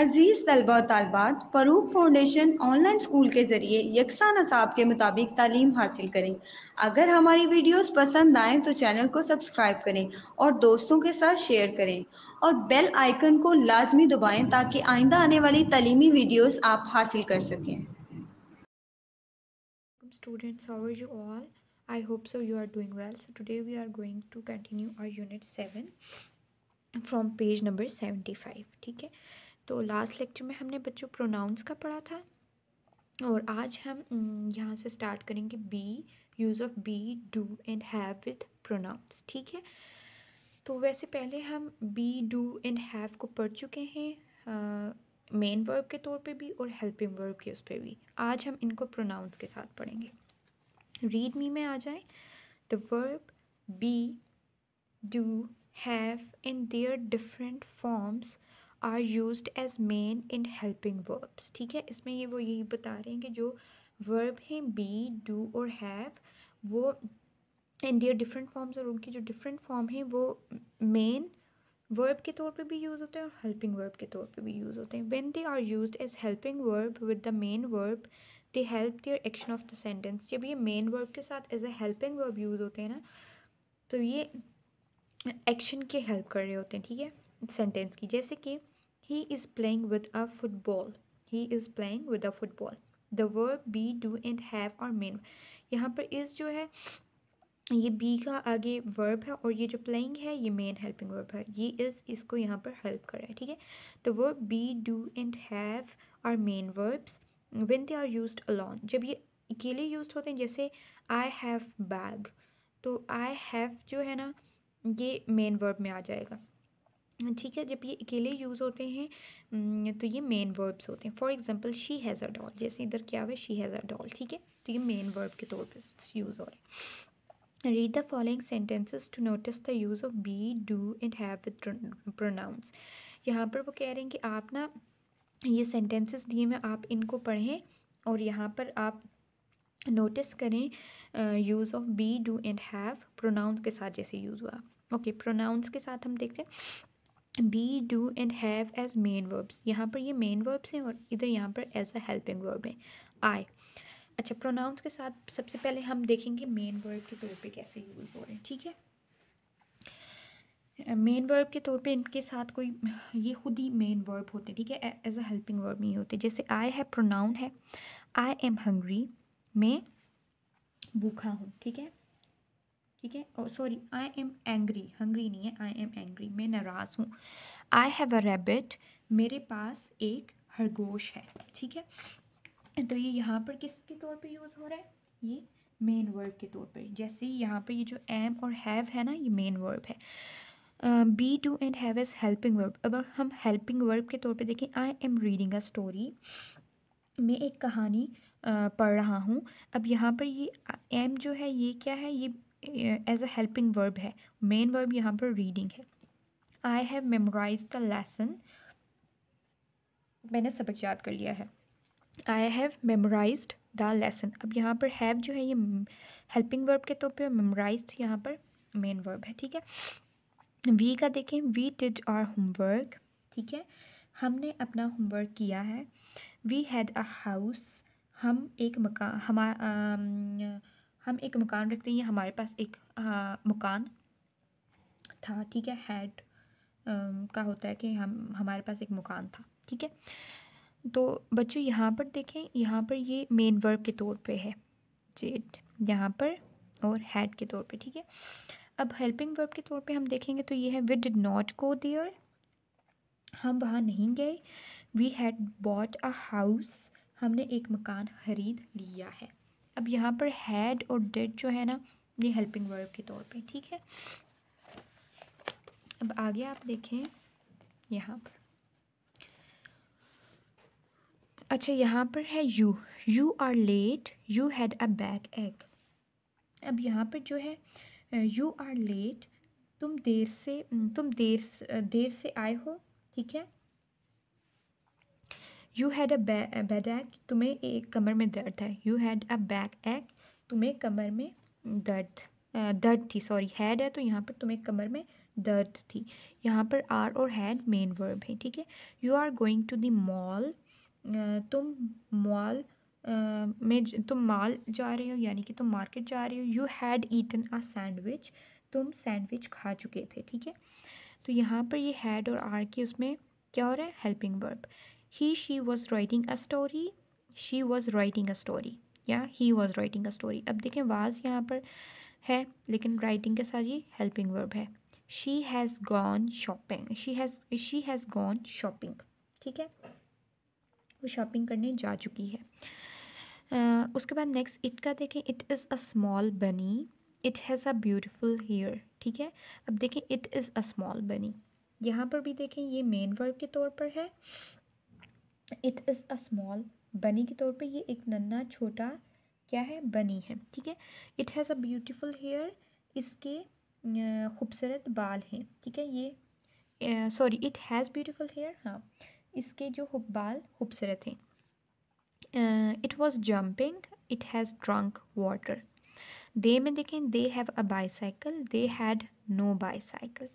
अजीज़ तलबा तलबात फ़रूक फाउंडेशन ऑनलाइन स्कूल के ज़रिए यकसा नसाब के मुताबिक तालीम हासिल करें अगर हमारी वीडियोस पसंद आए तो चैनल को सब्सक्राइब करें और दोस्तों के साथ शेयर करें और बेल आइकन को लाजमी दबाएं ताकि आइंदा आने वाली तलीमी वीडियोस आप हासिल कर सकें students how are you all i hope so you are doing well so today we are going to continue our unit 7 ठीक है तो लास्ट लेक्चर में हमने बच्चों प्रोनाउंस का पढ़ा था और आज हम यहाँ से स्टार्ट करेंगे be use of be do and have with pronounce ठीक है तो वैसे पहले हम बी डू एंड हैव को पढ़ चुके हैं मेन वर्ब के तौर पे भी और हेल्पिंग वर्ब के उस पर भी आज हम इनको प्रोनाउंस के साथ पढ़ेंगे रीड मी में आ जाए the verb be do have and their different forms are use as main in helping verbs ठीक है इसमें ये वो यही बता रहे हैं कि जो वर्ब हैं बी डू और हैव वो एंड देयर डिफरेंट फॉर्म्स और उनकी जो डिफरेंट फॉर्म हैं वो मेन वर्ब के तौर पे भी यूज़ होते हैं और हेल्पिंग वर्ब के तौर पे भी यूज़ होते हैं when they are used as helping verb with the main verb they help their action of the sentence जब ये मेन वर्ब के साथ as a helping verb use होते हैं ना तो ये एक्शन के हेल्प कर रहे होते हैं ठीक है सेंटेंस की जैसे कि He is playing with a football. He is playing with a football. The verb be do and have और मेन यहाँ पर इस जो है ये बी का आगे वर्ब है और ये जो प्लेइंग है ये मेन हेल्पिंग वर्ब है ये इस इसको यहाँ पर हेल्प कर रहा है ठीक है the verb be do and have are main verbs when they are use alone जब ये अकेले यूज होते हैं जैसे आई हैव बैग तो आई हैव जो है ना ये मेन वर्ब में आ जाएगा ठीक है जब ये अकेले यूज़ होते हैं तो ये मेन वर्ब्स होते हैं for example she has a doll जैसे इधर क्या हुआ शी हैज़ अ डॉल ठीक है तो ये मेन वर्ब के तौर पे यूज़ हो रहे हैं read the following sentences to notice the use of be do and have with pronouns यहाँ पर वो कह रहे हैं कि आप ना ये सेंटेंसेस दिए मैं आप इनको पढ़ें और यहाँ पर आप नोटिस करें use of be do and have pronouns के साथ जैसे यूज़ हुआ ओके okay, प्रोनाउंस के साथ हम देखते हैं be do and have as main verbs यहाँ पर ये मेन वर्ब्स हैं और इधर यहाँ पर एज अ हेल्पिंग वर्ब है आई अच्छा प्रोनाउंस के साथ सबसे पहले हम देखेंगे मेन वर्ब के तौर पे कैसे यूज़ हो रहे हैं ठीक है मेन वर्ब के तौर पे इनके साथ कोई ये खुद ही मेन वर्ब होते हैं ठीक है एज अ हेल्पिंग वर्ब नहीं होते जैसे आई है प्रोनाउन है आई एम हंग्री मैं भूखा हूँ ठीक है ठीक है sorry I am angry hungry नहीं है आई एम एंग्री मैं नाराज़ हूँ आई हैव अ रेबिट मेरे पास एक खरगोश है ठीक है तो ये यहाँ पर किसके तौर पे यूज़ हो रहा है ये मेन वर्ब के तौर पे जैसे यहाँ पर ये जो एम और हैव है ना ये मेन वर्ब है be do and have is helping verb अब हम हेल्पिंग वर्ब के तौर पे देखें I am reading a story मैं एक कहानी uh, पढ़ रहा हूँ अब यहाँ पर ये एम uh, जो है ये क्या है ये एज अ हेल्पिंग वर्ब है मेन वर्ब यहाँ पर रीडिंग है I have memorize the lesson मैंने सबक याद कर लिया है I have memorize the lesson अब यहाँ पर हैव जो है ये हेल्पिंग वर्ब के तौर पर मेमोराइज यहाँ पर मेन वर्ब है ठीक है वी का देखें वी डिड आर होमवर्क ठीक है हमने अपना होमवर्क किया है वी हैड अ हाउस हम एक मकान हमारा हम एक मकान रखते हैं हमारे पास एक आ, मकान था ठीक है हैड का होता है कि हम हमारे पास एक मकान था ठीक है तो बच्चों यहाँ पर देखें यहाँ पर ये मेन वर्ब के तौर पे है जेड यहाँ पर और हैड के तौर पे ठीक है अब हेल्पिंग वर्ब के तौर पे हम देखेंगे तो ये है we did not go there हम वहाँ नहीं गए we had bought a house हमने एक मकान ख़रीद लिया है अब यहाँ पर हैड और डेड जो है ना ये हेल्पिंग वर्ब के तौर पे ठीक है अब आगे आप देखें यहाँ पर अच्छा यहाँ पर है you you are late you had a bad egg अब यहाँ पर जो है यू आर लेट तुम देर से तुम देर देर से आए हो ठीक है यू हैड अ बैड एक तुम्हें एक कमर में दर्द है यू हैड अ बैक एक तुम्हें कमर में दर्द दर्द थी सॉरी हैड है तो यहाँ पर तुम्हें कमर में दर्द थी यहाँ पर आर और हैड मेन वर्ब है ठीक है you are going to the mall तुम मॉल में तुम मॉल जा रहे हो यानी कि तुम मार्केट जा रहे हो you had eaten a sandwich तुम सैंडविच खा चुके थे ठीक है तो यहाँ पर ये हैड और आर के उसमें क्या हो रहा है helping verb he she was writing a story she was writing a story या he was writing a story अब देखें वाज यहाँ पर है लेकिन राइटिंग के साथ ये हेल्पिंग वर्ब है she has gone shopping she has she has gone shopping ठीक है वो शॉपिंग करने जा चुकी है uh, उसके बाद नेक्स्ट इट का देखें it is a small bunny it has a beautiful hair ठीक है अब देखें इट इज़ अ स्मॉल बनी यहाँ पर भी देखें ये मेन वर्ब के तौर पर है इट इज़ अ स्मॉल बनी के तौर पे ये एक नन्ना छोटा क्या है बनी है ठीक है it has a beautiful hair इसके खूबसूरत बाल हैं ठीक है ये sorry it has beautiful hair हाँ इसके जो बाल खूबसूरत हैं it was jumping it has drunk water they में देखें they have a bicycle they had no bicycle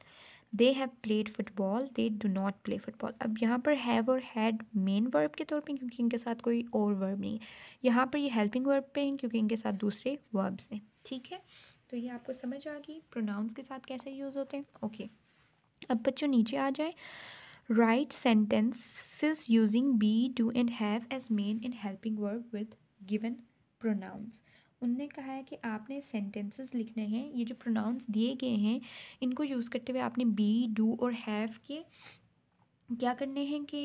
they have played football they do not play football अब यहाँ पर हैव और हैड मेन वर्ब के तौर पे क्योंकि इनके साथ कोई और वर्ब नहीं है यहाँ पर ये हेल्पिंग वर्ब पे हैं क्योंकि इनके साथ दूसरे वर्ब्स हैं ठीक है तो ये आपको समझ आ गई प्रोनाउंस के साथ कैसे यूज़ होते हैं ओके अब बच्चों नीचे आ जाए write sentences using be do and have as main in helping verb with given pronouns उनने कहा है कि आपने सेंटेंसेस लिखने हैं ये जो प्रोनाउंस दिए गए हैं इनको यूज़ करते हुए आपने बी डू और हैव के क्या करने हैं कि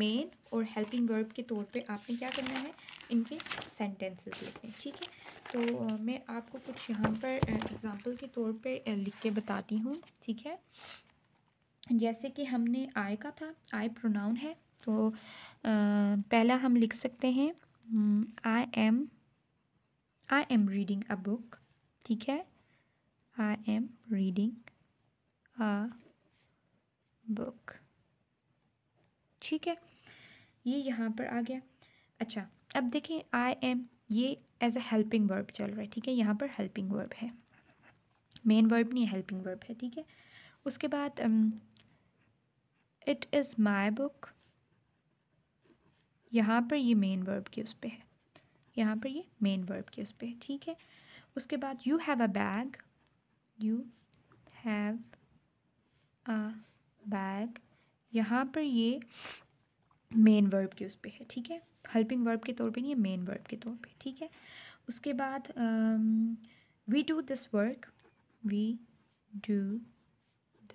मेन और हेल्पिंग वर्ब के तौर पे आपने क्या करना है इनके सेंटेंसेस लिखने ठीक है तो uh, मैं आपको कुछ यहाँ पर एग्ज़ाम्पल के तौर पे लिख के बताती हूँ ठीक है जैसे कि हमने आय का था आय प्रोनाउन है तो आ, पहला हम लिख सकते हैं I am I am reading a book ठीक है I am reading a book ठीक है ये यहाँ पर आ गया अच्छा अब देखिए आई एम ये एज अ हेल्पिंग वर्ब चल रहा है ठीक है यहाँ पर हेल्पिंग वर्ब है मेन वर्ब नहीं है हेल्पिंग वर्ब है ठीक है उसके बाद इट इज़ माई बुक यहाँ पर ये मेन वर्ब की उस पर है यहाँ पर ये मेन वर्ब के उस पर ठीक है उसके बाद you have a bag you have a bag यहाँ पर ये मेन वर्ब के उस पर है ठीक है हेल्पिंग वर्ब के तौर पे नहीं है मेन वर्ब के तौर पे ठीक है उसके बाद we do this work we do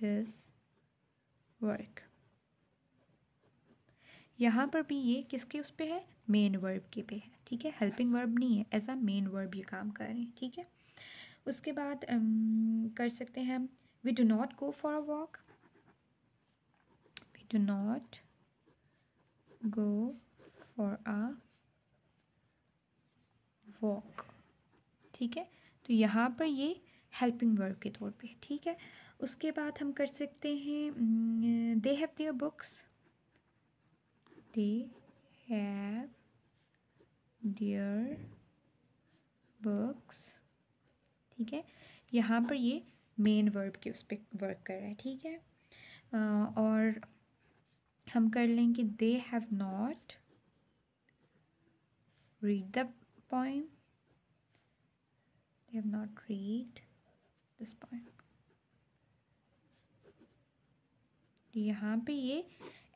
this work यहाँ पर भी ये किसके उस पर है मेन वर्ब के पे है ठीक है हेल्पिंग वर्ब नहीं है एज अ मेन वर्ब ये काम कर रहे हैं ठीक है उसके बाद um, कर सकते हैं हम we do not go for a walk we do not go for a walk ठीक है तो यहाँ पर ये हेल्पिंग वर्ब के तौर पे ठीक है उसके बाद हम कर सकते हैं they have their books they have their books ठीक है यहाँ पर ये मेन वर्ब के उस पर वर्क कर रहा है ठीक है और हम कर लें कि they have not read the poem they have not read this poem यहाँ पे ये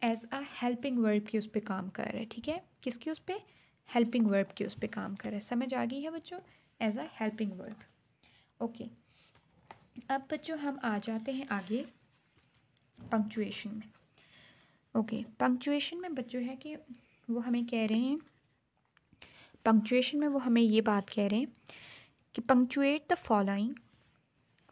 एज अ हेल्पिंग वर्ब के उस पर काम कर रहा है ठीक है किसकी उस पर हेल्पिंग वर्ब के उस पर काम कर रहा है समझ आ गई है बच्चों as a helping verb okay अब बच्चों हम आ जाते हैं आगे पंक्चुएशन में ओके okay, पंक्चुएशन में बच्चों है कि वो हमें कह रहे हैं पंक्चुएशन में वो हमें ये बात कह रहे हैं कि punctuate the following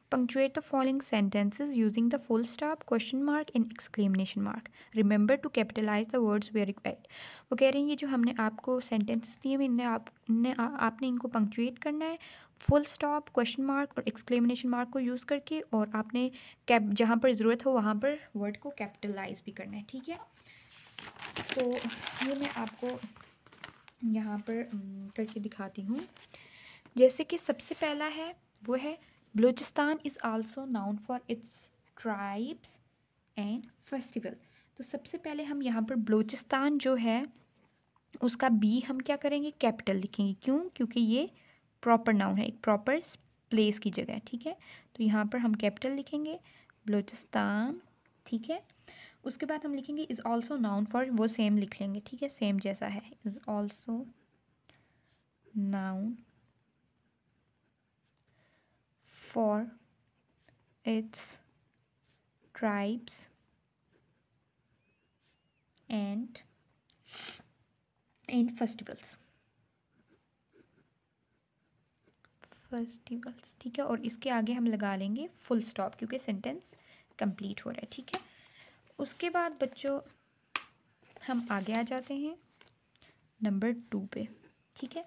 Punctuate the following sentences using the full stop, question mark and exclamation mark. Remember to capitalize the words where required. वो कह रहे हैं ये जो हमने आपको सेंटेंसेस दिए हैं इनने आप इनने आपने इनको पंक्चुएट करना है फुल स्टॉप क्वेश्चन मार्क और एक्सक्लेमिनेशन मार्क को यूज़ करके और आपने कैप जहाँ पर ज़रूरत हो वहाँ पर वर्ड को कैपिटलाइज भी करना है ठीक है तो ये मैं आपको यहाँ पर करके दिखाती हूँ जैसे कि सबसे पहला है वो है Balochistan is also known for its tribes and festival तो सबसे पहले हम यहाँ पर बलूचिस्तान जो है उसका बी हम क्या करेंगे कैपिटल लिखेंगे क्यों क्योंकि ये प्रॉपर नाउन है एक प्रॉपर प्लेस की जगह है ठीक है तो यहाँ पर हम कैपिटल लिखेंगे बलूचिस्तान ठीक है उसके बाद हम लिखेंगे इज़ ऑल्सो नाउन फॉर वो सेम लिख लेंगे ठीक है सेम जैसा है is also known for its tribes and in festivals festivals ठीक है और इसके आगे हम लगा लेंगे फुल स्टॉप क्योंकि सेंटेंस कंप्लीट हो रहा है ठीक है उसके बाद बच्चों हम आगे आ जाते हैं नंबर टू पे ठीक है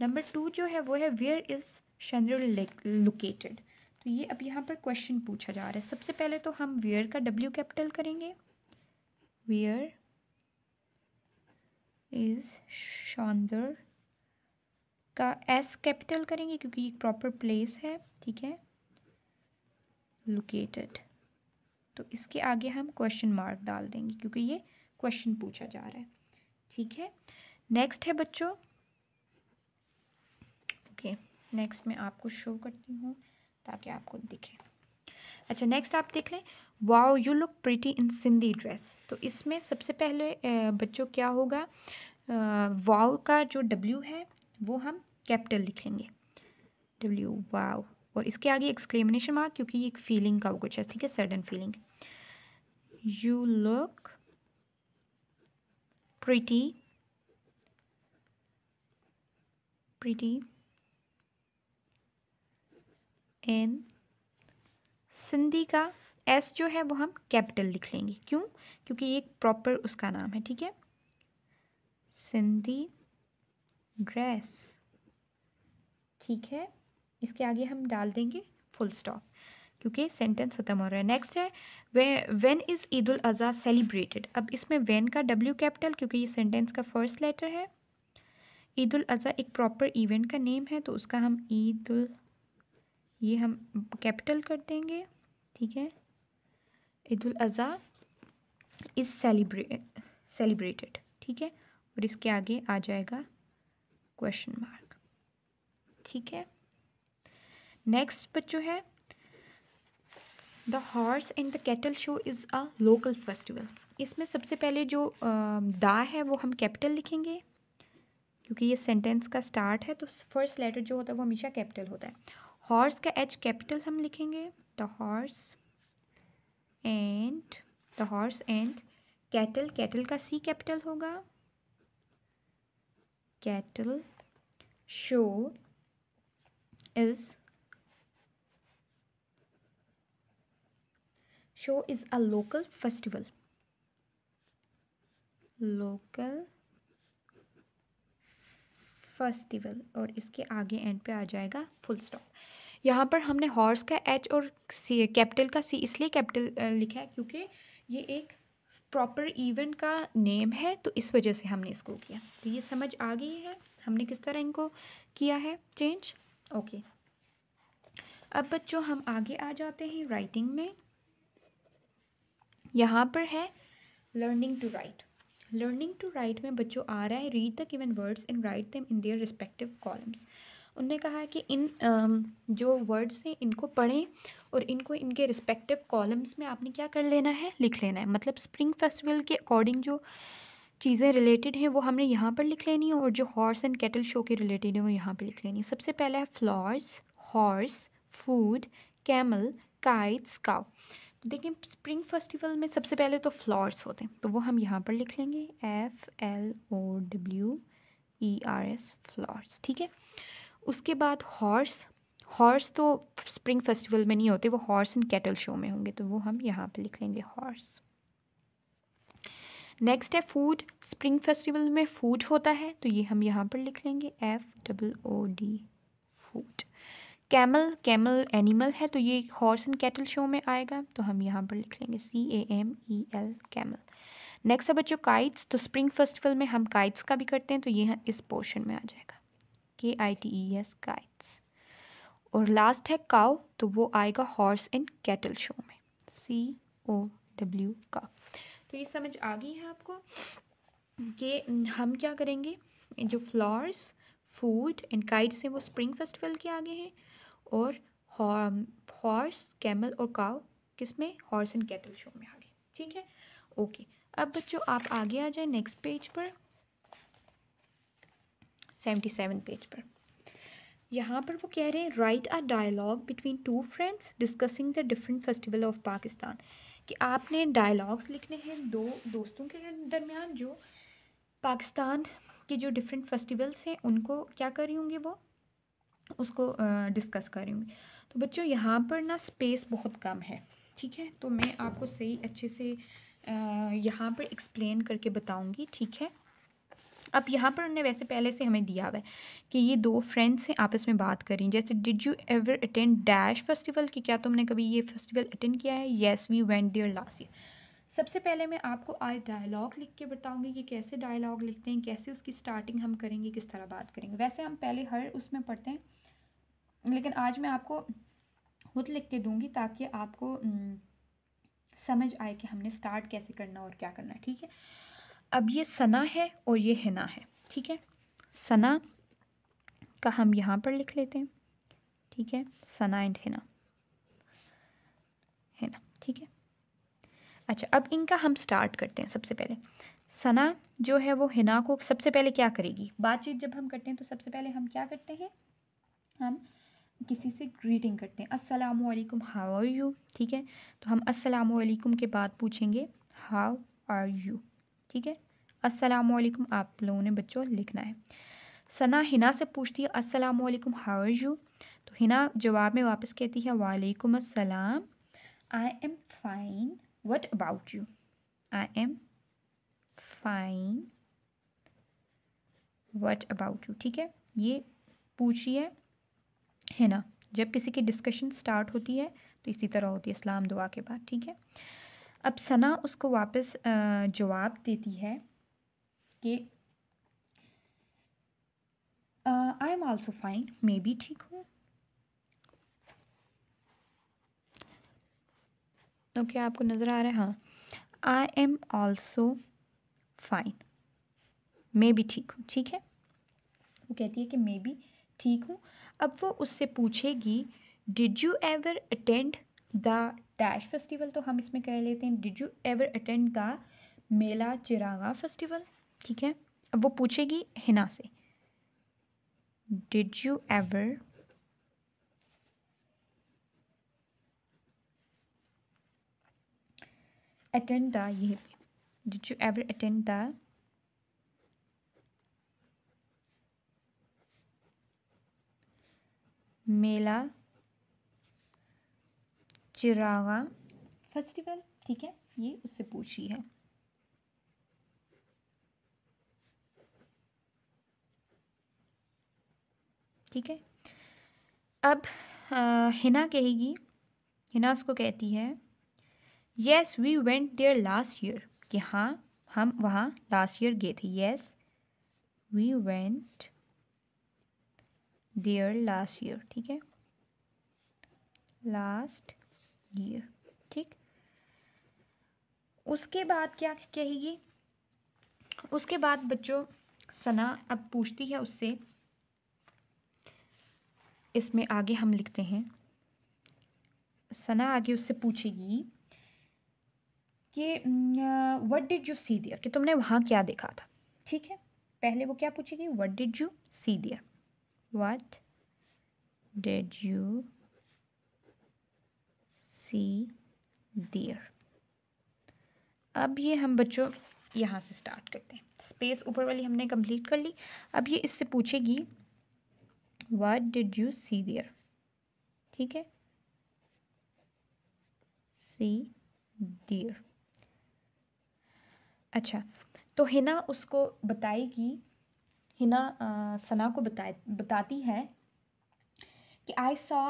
नंबर टू जो है वो है वेयर इज़ जनरल लोकेटेड तो ये अब यहाँ पर क्वेश्चन पूछा जा रहा है सबसे पहले तो हम वेयर का डब्ल्यू कैपिटल करेंगे वेयर इज़ शानदर का एस कैपिटल करेंगे क्योंकि एक प्रॉपर प्लेस है ठीक है लोकेटेड तो इसके आगे हम क्वेश्चन मार्क डाल देंगे क्योंकि ये क्वेश्चन पूछा जा रहा है ठीक है नेक्स्ट है बच्चों ओके okay. नेक्स्ट मैं आपको शो करती हूँ ताकि आपको दिखे अच्छा नेक्स्ट आप देख लें wow you look pretty in Sindhi dress तो इसमें सबसे पहले बच्चों क्या होगा वाओ का जो डब्ल्यू है वो हम कैपिटल लिखेंगे डब्ल्यू वाओ और इसके आगे एक्सक्लेमिनेशन मार्क क्योंकि ये एक फीलिंग का कुछ है ठीक है sudden feeling you look pretty pretty in Sindhi का एस जो है वो हम कैपिटल लिख लेंगे क्यों क्योंकि ये प्रॉपर उसका नाम है ठीक है सिंधी ड्रेस ठीक है इसके आगे हम डाल देंगे फुल स्टॉप क्योंकि सेंटेंस ख़त्म हो रहा है नेक्स्ट है way when is Eid ul Azha celebrated अब इसमें वेन का डब्ल्यू कैपिटल क्योंकि ये सेंटेंस का फर्स्ट लेटर है ईद उल अज़ा एक प्रॉपर इवेंट का नेम है तो उसका हम ईद उल ये हम कैपिटल कर देंगे ठीक है ईद अजी इज़ सेलिब्रे सेलिब्रेटेड ठीक है और इसके आगे आ जाएगा क्वेश्चन मार्क ठीक है नेक्स्ट बच्चों है the horse and the cattle show is a local festival इसमें सबसे पहले जो दा है वो हम कैपिटल लिखेंगे क्योंकि ये सेंटेंस का स्टार्ट है तो फर्स्ट लेटर जो होता है वो हमेशा कैपिटल होता है हॉर्स का एच कैपिटल हम लिखेंगे the horse and the horse and cattle cattle का सी कैपिटल होगा cattle show is show is a local festival local festival और इसके आगे एंड पे आ जाएगा फुल स्टॉप यहाँ पर हमने हॉर्स का एच और सी कैपिटल का सी इसलिए कैपिटल लिखा है क्योंकि ये एक प्रॉपर इवेंट का नेम है तो इस वजह से हमने इसको किया तो ये समझ आ गई है हमने किस तरह इनको किया है चेंज ओके अब बच्चों हम आगे आ जाते हैं राइटिंग में यहाँ पर है learning to write learning to write में बच्चों आ रहा है read the given words and write them in their respective columns उन्होंने कहा है कि इन जो वर्ड्स हैं इनको पढ़ें और इनको इनके रिस्पेक्टिव कॉलम्स में आपने क्या कर लेना है लिख लेना है मतलब स्प्रिंग फेस्टिवल के अकॉर्डिंग जो चीज़ें रिलेटेड हैं वो हमने यहाँ पर लिख लेनी है और जो हॉर्स एंड कैटल शो के रिलेटेड हैं वो यहाँ पर लिख लेनी है सबसे पहला है flowers horse food camel kites cow देखिए स्प्रिंग फेस्टिवल में सबसे पहले तो फ्लावर्स होते हैं तो वो हम यहाँ पर लिख लेंगे F L O W E R S flowers ठीक है उसके बाद हॉर्स हॉर्स तो स्प्रिंग फेस्टिवल में नहीं होते वो हॉर्स एंड कैटल शो में होंगे तो वो हम यहाँ पर लिख लेंगे हॉर्स नेक्स्ट है फूड स्प्रिंग फेस्टिवल में फूड होता है तो ये हम यहाँ पर लिख लेंगे F double O D food camel camel animal है तो ये हॉर्स एंड कैटल शो में आएगा तो हम यहाँ पर लिख लेंगे C A M E L camel next है बच्चों काइट्स तो स्प्रिंग फेस्टिवल में हम काइट्स का भी करते हैं तो ये इस पोर्शन में आ जाएगा K I T E S kites और लास्ट है काउ तो वो आएगा हॉर्स एंड कैटल शो में सी ओ डब्ल्यू का तो ये समझ आ गई है आपको कि हम क्या करेंगे जो फ्लावर्स फूड एंड काइट्स हैं वो स्प्रिंग फेस्टिवल के आगे हैं और हॉर्स कैमल और काव किस में हॉर्स एंड कैटल शो में आ गए ठीक है ओके अब बच्चों आप आगे आ जाए नेक्स्ट पेज पर सेवेंटी सेवन पेज पर यहाँ पर वो कह रहे हैं write a dialogue between two friends discussing the different festival of Pakistan कि आपने डायलॉग्स लिखने हैं दो दोस्तों के दरमियान जो पाकिस्तान के जो डिफरेंट फेस्टिवल्स हैं उनको क्या करी होंगे वो उसको डिस्कस करूँगी तो बच्चों यहाँ पर ना स्पेस बहुत कम है ठीक है तो मैं आपको सही अच्छे से यहाँ पर एक्सप्लेन करके बताऊँगी ठीक है अब यहाँ पर उन्होंने वैसे पहले से हमें दिया हुआ है कि ये दो फ्रेंड्स हैं आपस में बात करें जैसे did you ever attend dash festival कि क्या तुमने कभी ये फेस्टिवल अटेंड किया है yes we went there last year सबसे पहले मैं आपको आज डायलॉग लिख के बताऊंगी कि कैसे डायलॉग लिखते हैं कैसे उसकी स्टार्टिंग हम करेंगे किस तरह बात करेंगे वैसे हम पहले हर उसमें पढ़ते हैं लेकिन आज मैं आपको खुद लिख के दूँगी ताकि आपको समझ आए कि हमने स्टार्ट कैसे करना और क्या करना ठीक है अब ये सना है और ये हिना है ठीक है सना का हम यहाँ पर लिख लेते हैं ठीक है सना एंड हिना हिना ठीक है अच्छा अब इनका हम स्टार्ट करते हैं सबसे पहले सना जो है वो हिना को सबसे पहले क्या करेगी बातचीत जब हम करते हैं तो सबसे पहले हम क्या करते हैं हम किसी से ग्रीटिंग करते हैं अस्सलाम वालेकुम हाउ आर यू ठीक है तो हम अस्सलाम वालेकुम के बाद पूछेंगे हाउ आर यू ठीक है अस्सलाम वालेकुम आप लोगों ने बच्चों लिखना है सना हिना से पूछती है अस्सलाम वालेकुम हाउ आर यू तो हिना जवाब में वापस कहती है वालेकुम अस्सलाम I am fine what about you I am fine what about you ठीक है ये पूछिए है ना जब किसी की डिस्कशन स्टार्ट होती है तो इसी तरह होती है इस्लाम दुआ के बाद ठीक है अब सना उसको वापस जवाब देती है कि आई एम आल्सो फाइन मे भी ठीक हूँ ओके आपको नज़र आ रहा है हाँ आई एम आल्सो फाइन मे भी ठीक हूँ ठीक है वो कहती है कि मे भी ठीक हूँ अब वो उससे पूछेगी did you ever attend the dash festival तो हम इसमें कह लेते हैं did you ever attend the Mela Chiraghan festival ठीक है अब वो पूछेगी हिना से did you ever attend the ये did you ever attend the Mela Chiraghan festival ठीक है ये उससे पूछी है ठीक है अब हिना कहेगी हिना उसको कहती है yes we went there last year कि हाँ हम वहाँ लास्ट ईयर गए थे yes we went there last year ठीक है लास्ट ईयर ठीक उसके बाद क्या कहेगी उसके बाद बच्चों सना अब पूछती है उससे इसमें आगे हम लिखते हैं सना आगे उससे पूछेगी कि what did you see there कि तुमने वहाँ क्या देखा था ठीक है पहले वो क्या पूछेगी what did you see there What did you see there? अब ये हम बच्चों यहाँ से स्टार्ट करते हैं स्पेस ऊपर वाली हमने कंप्लीट कर ली अब ये इससे पूछेगी what did you see there ठीक है सी देयर अच्छा तो हिना उसको बताएगी हिना सना को बता बताती है कि आई सा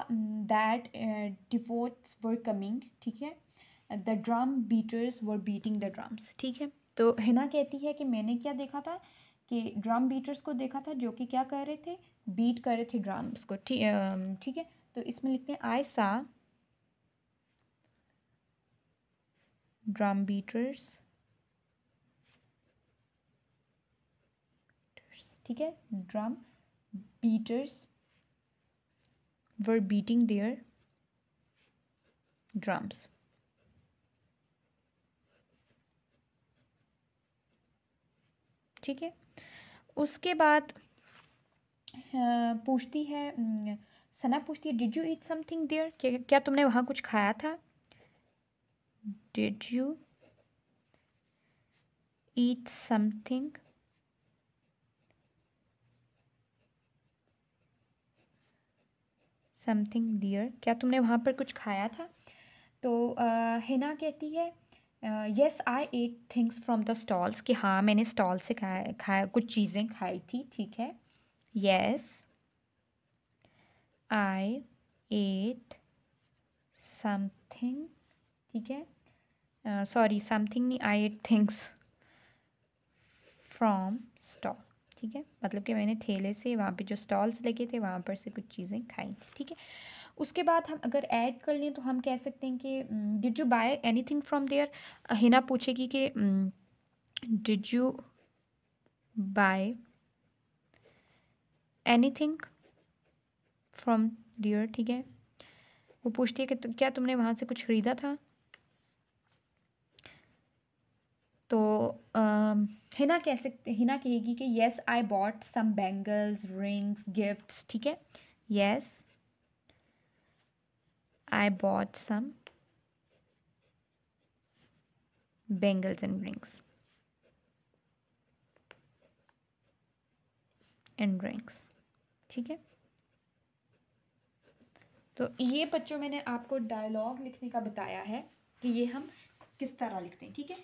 दैट डिवोट्स वर कमिंग ठीक है the drum beaters were beating the drums ठीक है तो हिना कहती है कि मैंने क्या देखा था कि ड्रम बीटर्स को देखा था जो कि क्या कर रहे थे बीट कर रहे थे ड्रम्स को ठीक ठीक है तो इसमें लिखते हैं आई सा ड्रम बीटर्स ठीक है drum beaters were beating their drums ठीक है उसके बाद पूछती है सना पूछती है did you eat something there क्या, तुमने वहाँ कुछ खाया था did you eat something something there क्या तुमने वहाँ पर कुछ खाया था तो हिना कहती है yes I ate things from the stalls कि हाँ मैंने स्टॉल से खाया खाया कुछ चीज़ें खाई थी ठीक है येस आई एट समथिंग ठीक है सॉरी समथिंग नहीं I ate things from stall ठीक है मतलब कि मैंने ठेले से वहाँ पे जो स्टॉल्स लगे थे वहाँ पर से कुछ चीज़ें खाई ठीक है उसके बाद हम अगर ऐड कर लें तो हम कह सकते हैं कि did you buy anything from there Hina पूछेगी कि did you buy anything from there ठीक है वो पूछती है कि तो, क्या तुमने वहाँ से कुछ ख़रीदा था तो um, हिना कह सकते हिना कहेगी कि yes I bought some bangles rings gifts ठीक है yes I bought some bangles and rings and rings ठीक है तो ये बच्चों मैंने आपको डायलॉग लिखने का बताया है कि ये हम किस तरह लिखते हैं ठीक है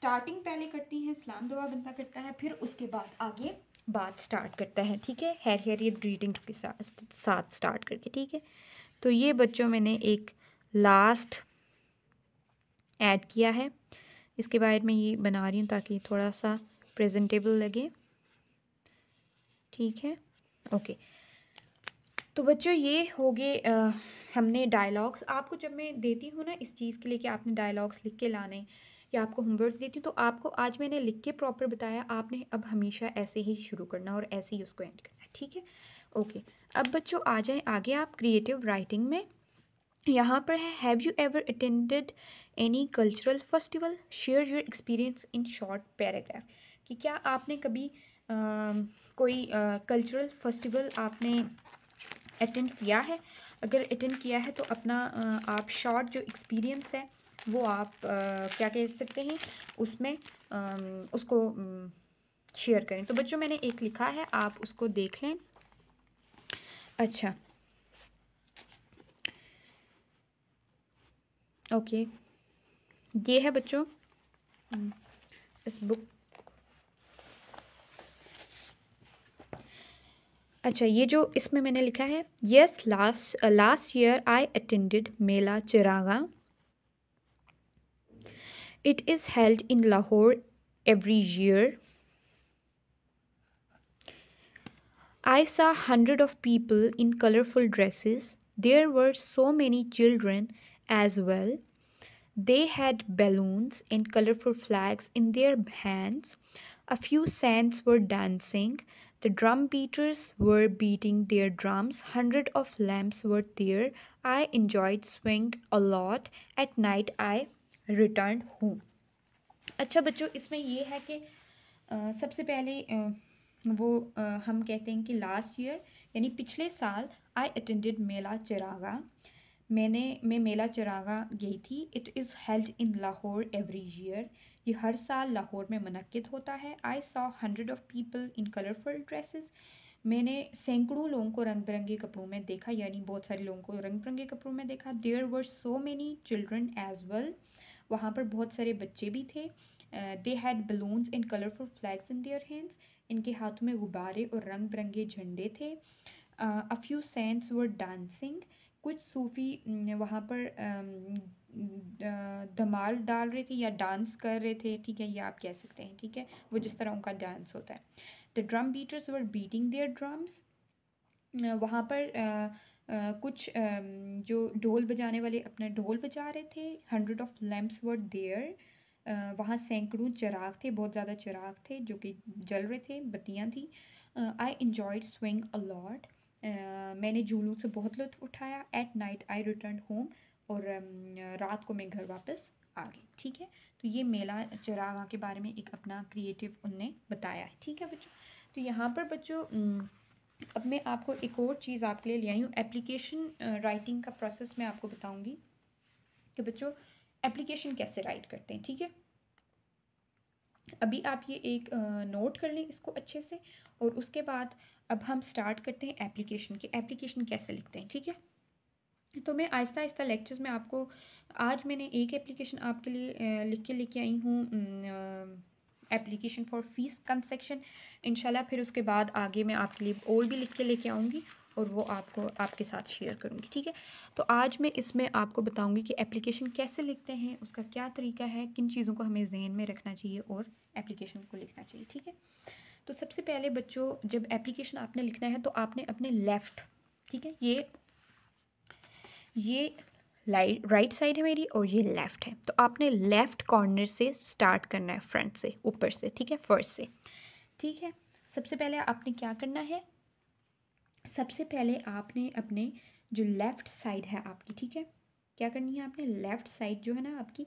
स्टार्टिंग पहले करती हैं इस्लाम दुआ बंदा करता है फिर उसके बाद आगे बात स्टार्ट करता है ठीक है हेर हैरियत ग्रीटिंग्स के साथ साथ स्टार्ट करके ठीक है तो ये बच्चों मैंने एक लास्ट ऐड किया है इसके बाद मैं ये बना रही हूँ ताकि थोड़ा सा प्रेजेंटेबल लगे ठीक है ओके तो बच्चों ये हो गए हमने डायलॉग्स आपको जब मैं देती हूँ ना इस चीज़ के लिए कि आपने डायलॉग्स लिख के लाने या आपको होमवर्क दी थी तो आपको आज मैंने लिख के प्रॉपर बताया आपने अब हमेशा ऐसे ही शुरू करना और ऐसे ही उसको एंड करना ठीक है ओके अब बच्चों आ जाएँ आगे आप क्रिएटिव राइटिंग में यहाँ पर है have you ever attended any cultural festival share your experience in short paragraph कि क्या आपने कभी आ, कोई कल्चरल फेस्टिवल आपने अटेंड किया है अगर अटेंड किया है तो अपना आ, आप शॉर्ट जो एक्सपीरियंस है वो आप आ, क्या कह सकते हैं उसमें आ, उसको शेयर करें तो बच्चों मैंने एक लिखा है आप उसको देख लें अच्छा ओके ये है बच्चों इस बुक अच्छा ये जो इसमें मैंने लिखा है yes last last year I attended mela Chiraghan It is held in Lahore every year. I saw hundred of people in colorful dresses. There were so many children as well. They had balloons and colorful flags in their hands. A few sands were dancing. The drum beaters were beating their drums. Hundred of lamps were there. I enjoyed swing a lot. At night I return हूँ अच्छा बच्चों इसमें ये है कि आ, सबसे पहले आ, वो आ, हम कहते हैं कि लास्ट ईयर यानी पिछले साल आई अटेंडेड मेला चरागा मैंने मैं मेला चरागा गई थी it is held in Lahore every year ये हर साल लाहौर में मनक़द होता है I saw hundred of people in colourful dresses मैंने सैकड़ों लोगों को रंग बिरंगे कपड़ों में देखा यानी बहुत सारे लोगों को रंग बिरंगे कपड़ों में देखा there were so many children as well वहाँ पर बहुत सारे बच्चे भी थे they had balloons and colourful flags in their hands इनके हाथों में गुब्बारे और रंग बिरंगे झंडे थे a few saints were dancing कुछ सूफी वहाँ पर धमाल डाल रहे थे या डांस कर रहे थे ठीक है ये आप कह सकते हैं ठीक है वो जिस तरह उनका डांस होता है the drum beaters were beating their drums वहाँ पर कुछ जो ढोल बजाने वाले अपना ढोल बजा रहे थे hundred of lamps were there वहाँ सैकड़ों चिराग थे बहुत ज़्यादा चिराग थे जो कि जल रहे थे बत्तियाँ थी आई इन्जॉयड स्विंग अलॉट मैंने झूलों से बहुत लुत्फ उठाया at night I return home और रात को मैं घर वापस आ गई ठीक है तो ये मेला चिरागा के बारे में एक अपना क्रिएटिव उनने बताया है ठीक है बच्चों तो यहाँ पर बच्चों अब मैं आपको एक और चीज़ आपके लिए ले आई हूँ एप्लीकेशन राइटिंग का प्रोसेस मैं आपको बताऊँगी कि बच्चों एप्लीकेशन कैसे राइट करते हैं ठीक है अभी आप ये एक नोट कर लें इसको अच्छे से और उसके बाद अब हम स्टार्ट करते हैं एप्लीकेशन की एप्लीकेशन कैसे लिखते हैं ठीक है तो मैं आहिस्ता आहिस्ता लेक्चर्स में आपको आज मैंने एक एप्लीकेशन आपके लिए लिख के लेके आई हूँ एप्लीकेशन फॉर फीस कंसेक्शन इनशाला फिर उसके बाद आगे मैं आपके लिए और भी लिख के लेके आऊँगी और वो आपको आपके साथ शेयर करूँगी ठीक है तो आज मैं इसमें आपको बताऊँगी कि एप्लीकेशन कैसे लिखते हैं उसका क्या तरीका है किन चीज़ों को हमें जहन में रखना चाहिए और एप्लीकेशन को लिखना चाहिए ठीक है तो सबसे पहले बच्चों जब एप्लीकेशन आपने लिखना है तो आपने अपने लेफ़्ट ठीक है ये ये राइट साइड है मेरी और ये लेफ़्ट है तो आपने लेफ़्ट कॉर्नर से स्टार्ट करना है फ्रंट से ऊपर से ठीक है फर्स्ट से ठीक है सबसे पहले आपने क्या करना है सबसे पहले आपने अपने जो लेफ़्ट साइड है आपकी ठीक है क्या करनी है आपने लेफ़्ट साइड जो है ना आपकी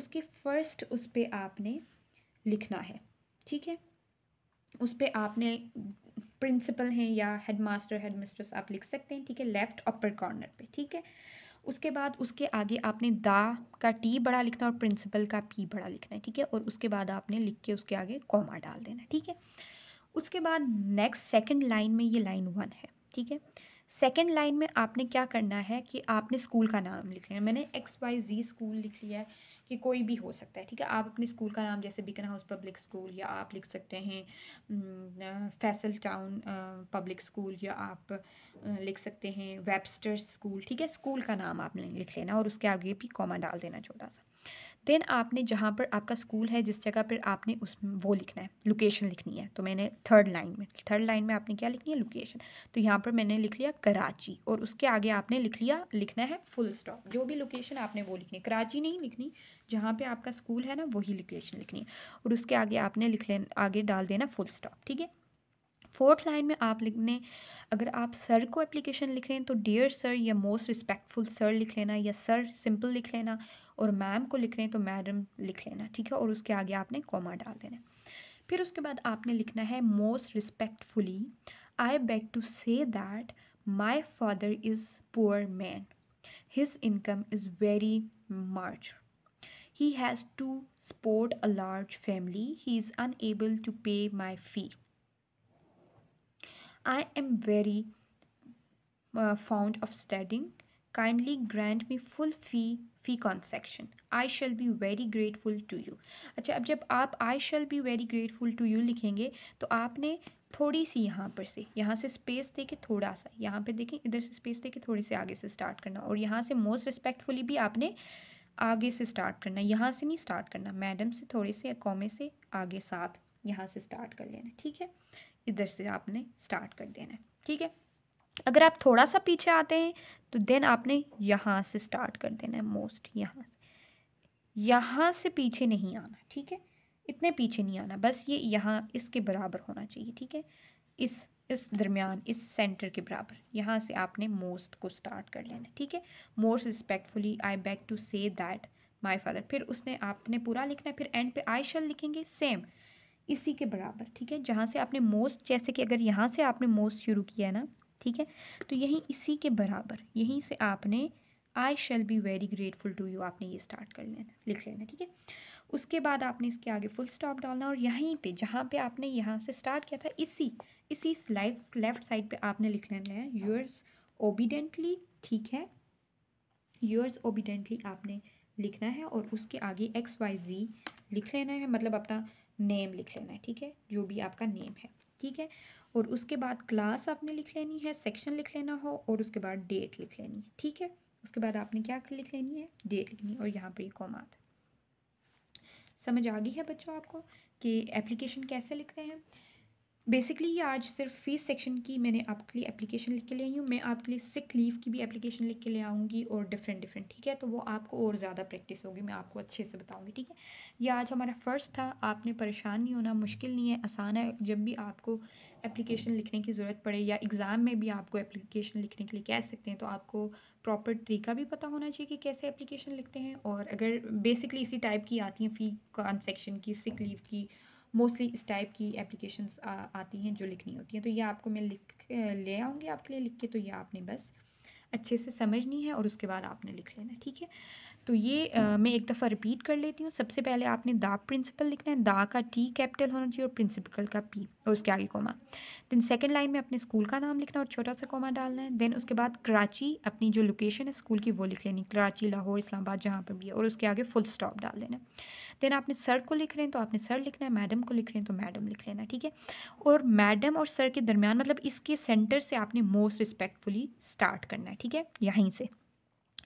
उसके फर्स्ट उस पर आपने लिखना है ठीक है उस पर आपने प्रिंसिपल हैं या हेड मास्टर हेड आप लिख सकते हैं ठीक है लेफ़्ट अपर कॉर्नर पे ठीक है उसके बाद उसके आगे आपने दा का टी बड़ा लिखना और प्रिंसिपल का पी बड़ा लिखना है ठीक है और उसके बाद आपने लिख के उसके आगे कॉमा डाल देना ठीक है उसके बाद नेक्स्ट सेकंड लाइन में ये लाइन वन है ठीक है सेकेंड लाइन में आपने क्या करना है कि आपने स्कूल का नाम लिख लिया मैंने एक्स वाई जी स्कूल लिख लिया है कि कोई भी हो सकता है ठीक है आप अपने स्कूल का नाम जैसे बिकन हाउस पब्लिक स्कूल या आप लिख सकते हैं फैसल टाउन पब्लिक स्कूल या आप लिख सकते हैं वेबस्टर स्कूल ठीक है स्कूल का नाम आपने लिख लेना और उसके आगे भी कॉमा डाल देना छोटा सा देन आपने जहाँ पर आपका स्कूल है जिस जगह पर आपने उस वो लिखना है लोकेशन लिखनी है तो मैंने थर्ड लाइन में थर्ड लाइन में आपने क्या लिखनी है लोकेशन तो यहाँ पर मैंने लिख लिया कराची और उसके आगे आपने लिख लिया लिखना है फुल स्टॉप जो भी लोकेशन आपने वो लिखनी है कराची नहीं लिखनी जहाँ पर आपका स्कूल है ना वही लोकेशन लिखनी है और उसके आगे आपने लिख ले आगे डाल देना फुल स्टॉप ठीक है फोर्थ लाइन में आप लिखने अगर आप सर को एप्लीकेशन लिख रहे हैं तो डियर सर या मोस्ट रिस्पेक्टफुल सर लिख लेना या सर सिंपल लिख लेना और मैम को लिख रहे हैं तो मैडम लिख लेना ठीक है और उसके आगे आपने कॉमा डाल देना फिर उसके बाद आपने लिखना है most respectfully I beg to say that my father is poor man his income is very march he has to support a large family he is unable to pay my fee i am very uh, fond of studying kindly grant me full fee fee concession I shall be very grateful to you अच्छा अब जब आप I shall be very grateful to you लिखेंगे तो आपने थोड़ी सी यहाँ पर से यहाँ से स्पेस दे के थोड़ा सा यहाँ पे देखें इधर से स्पेस दे के थोड़े से आगे से स्टार्ट करना और यहाँ से मोस्ट रिस्पेक्टफुली भी आपने आगे से स्टार्ट करना यहाँ से नहीं स्टार्ट करना मैडम से थोड़े से कॉमे से आगे साथ यहाँ से स्टार्ट कर लेना ठीक है इधर से आपने स्टार्ट कर देना ठीक है अगर आप थोड़ा सा पीछे आते हैं तो देन आपने यहाँ से स्टार्ट कर देना है मोस्ट यहाँ से यहाँ से पीछे नहीं आना ठीक है इतने पीछे नहीं आना बस ये यहाँ इसके बराबर होना चाहिए ठीक है इस इस दरमियान इस सेंटर के बराबर यहाँ से आपने मोस्ट को स्टार्ट कर लेना ठीक है most respectfully I beg to say that my father फिर उसने आपने पूरा लिखना है फिर एंड पे आई शल लिखेंगे सेम इसी के बराबर ठीक है जहाँ से आपने मोस्ट जैसे कि अगर यहाँ से आपने मोस्ट शुरू किया है ना ठीक है तो यहीं इसी के बराबर यहीं से आपने I shall be very grateful to you आपने ये स्टार्ट कर लेना लिख लेना ठीक है उसके बाद आपने इसके आगे फुल स्टॉप डालना और यहीं पे जहाँ पे आपने यहाँ से स्टार्ट किया था इसी इसी लाइफ लेफ्ट साइड पे आपने लिख लेना है यूर्स ओबिडेंटली ठीक है यूर्स ओबिडेंटली आपने लिखना है और उसके आगे एक्स वाई जी लिख लेना है मतलब अपना नेम लिख लेना है ठीक है जो भी आपका नेम है ठीक है और उसके बाद क्लास आपने लिख लेनी है सेक्शन लिख लेना हो और उसके बाद डेट लिख लेनी है ठीक है उसके बाद आपने क्या लिख लेनी है डेट लिखनी है और यहाँ पर ये कॉमा समझ आ गई है बच्चों आपको कि एप्लीकेशन कैसे लिखते हैं बेसिकली ये आज सिर्फ फीस सेक्शन की मैंने आपके लिए एप्लीकेशन लिख के ले आई हूँ मैं आपके लिए सिक लीव की भी एप्लीकेशन लिख के ले आऊँगी और डिफरेंट डिफरेंट ठीक है तो वो आपको और ज़्यादा प्रैक्टिस होगी मैं आपको अच्छे से बताऊँगी ठीक है ये आज हमारा फर्स्ट था आपने परेशान नहीं होना मुश्किल नहीं है आसान है जब भी आपको एप्लीकेशन लिखने की ज़रूरत पड़े या एग्ज़ाम में भी आपको एप्लीकेशन लिखने के लिए कह सकते हैं तो आपको प्रॉपर तरीका भी पता होना चाहिए कि कैसे एप्लीकेशन लिखते हैं और अगर बेसिकली इसी टाइप की आती हैं फ़ी सेक्शन की सिक लीव की मोस्टली इस टाइप की एप्लीकेशन आती हैं जो लिखनी होती हैं तो ये आपको मैं लिख ले आऊँगी आपके लिए लिख के तो ये आपने बस अच्छे से समझनी है और उसके बाद आपने लिख लेना ठीक है तो ये आ, मैं एक दफ़ा रिपीट कर लेती हूँ सबसे पहले आपने दा प्रिंसिपल लिखना है दा का टी कैपिटल होना चाहिए और प्रिंसिपल का पी और उसके आगे कोमा देन सेकेंड लाइन में अपने स्कूल का नाम लिखना और छोटा सा कोमा डालना है देन उसके बाद कराची अपनी जो लोकेशन है स्कूल की वो लिख लेनी कराची लाहौर इस्लामाबाद जहाँ पर भी है और उसके आगे फुल स्टॉप डाल देना देन आपने सर को लिख रहे हैं तो आपने सर लिखना है मैडम को लिख रहे हैं तो मैडम लिख लेना ठीक है और मैडम और सर के दरमियान मतलब इसके सेंटर से आपने मोस्ट रिस्पेक्टफुली स्टार्ट करना है ठीक है यहीं से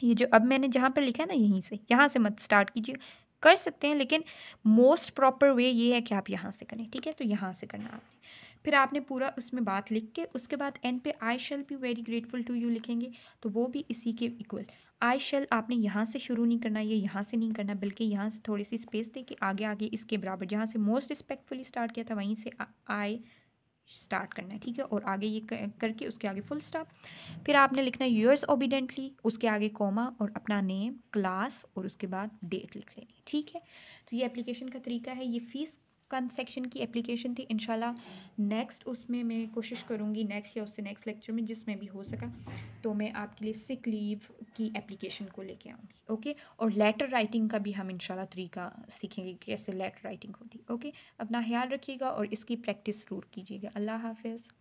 ये जो अब मैंने जहाँ पर लिखा है ना यहीं से यहाँ से मत स्टार्ट कीजिए कर सकते हैं लेकिन मोस्ट प्रॉपर वे ये है कि आप यहाँ से करें ठीक है तो यहाँ से करना आपने फिर आपने पूरा उसमें बात लिख के उसके बाद एंड पे I shall be very grateful to you लिखेंगे तो वो भी इसी के इक्वल आई शेल आपने यहाँ से शुरू नहीं करना ये यहाँ से नहीं करना बल्कि यहाँ से थोड़ी सी स्पेस दे के आगे आगे इसके बराबर जहाँ से मोस्ट रिस्पेक्टफुली स्टार्ट किया था वहीं से आई स्टार्ट करना है ठीक है और आगे ये करके उसके आगे फुल स्टॉप फिर आपने लिखना है यूर्स ओबिडेंटली उसके आगे कॉमा और अपना नेम क्लास और उसके बाद डेट लिख लेनी ठीक है तो ये एप्लीकेशन का तरीका है ये फ़ीस कंसेक्शन की एप्लीकेशन थी इनशाला नेक्स्ट उसमें मैं कोशिश करूँगी नेक्स्ट या उससे नेक्स्ट लेक्चर में जिसमें भी हो सका तो मैं आपके लिए सिक लीव की एप्लीकेशन को लेके आऊँगी ओके और लेटर राइटिंग का भी हम इन तरीका सीखेंगे कैसे लेटर राइटिंग होती ओके अपना ख्याल रखिएगा और इसकी प्रैक्टिस ज़रूर कीजिएगा अल्लाह हाफिज़